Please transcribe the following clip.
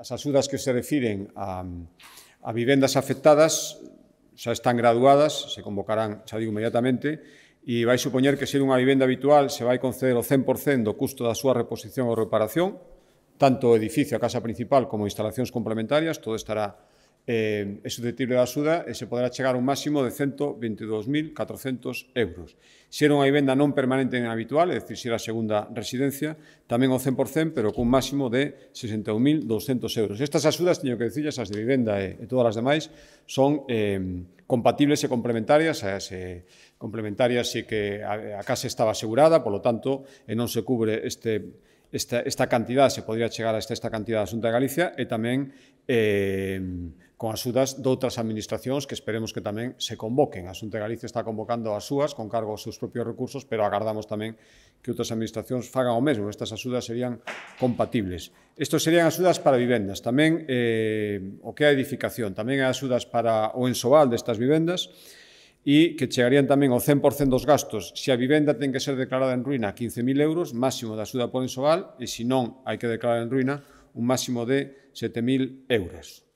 as axudas que se refiren a, a vivendas afectadas xa están graduadas, se convocarán, xa digo, inmediatamente, e vai supoñer que ser unha vivenda habitual se vai conceder o 100% do custo da súa reposición ou reparación, tanto o edificio, a casa principal, como instalacións complementarias, todo estará eh, é susceptible da axuda e eh, se poderá chegar a un máximo de 122.400 euros. Se era unha vivenda non permanente en habitual, é dicir, se era a segunda residencia, tamén o 100%, pero cun máximo de 61.200 euros. Estas axudas, teño que dicir, as de vivenda e, e todas as demais, son eh, compatibles e complementarias a ese eh, complementaria que a, a casa estaba asegurada, polo tanto, e non se cubre este esta, esta cantidad, se podría chegar a esta cantidad da Xunta de Galicia e tamén eh, con axudas doutras administracións que esperemos que tamén se convoquen. A Xunta de Galicia está convocando as súas con cargo aos seus propios recursos, pero agardamos tamén que outras administracións fagan o mesmo. Estas axudas serían compatibles. Estos serían axudas para vivendas, tamén eh, o que é edificación, tamén hai axudas para o ensobal destas vivendas, e que chegarían tamén ao 100% dos gastos se a vivenda ten que ser declarada en ruína 15.000 euros, máximo da axuda por ensoval, e se non hai que declarar en ruína un máximo de 7.000 euros.